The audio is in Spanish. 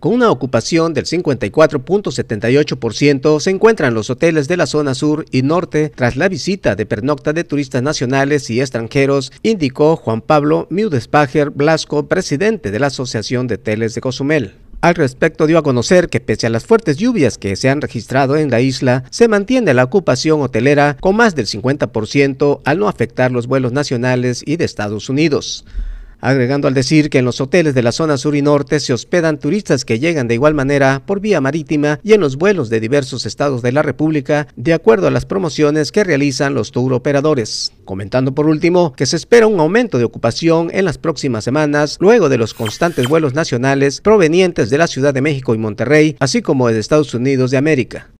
Con una ocupación del 54.78%, se encuentran los hoteles de la zona sur y norte tras la visita de pernocta de turistas nacionales y extranjeros, indicó Juan Pablo Miudespager Blasco, presidente de la Asociación de Hoteles de Cozumel. Al respecto dio a conocer que pese a las fuertes lluvias que se han registrado en la isla, se mantiene la ocupación hotelera con más del 50% al no afectar los vuelos nacionales y de Estados Unidos agregando al decir que en los hoteles de la zona sur y norte se hospedan turistas que llegan de igual manera por vía marítima y en los vuelos de diversos estados de la República, de acuerdo a las promociones que realizan los tour operadores. Comentando por último que se espera un aumento de ocupación en las próximas semanas luego de los constantes vuelos nacionales provenientes de la Ciudad de México y Monterrey, así como de Estados Unidos de América.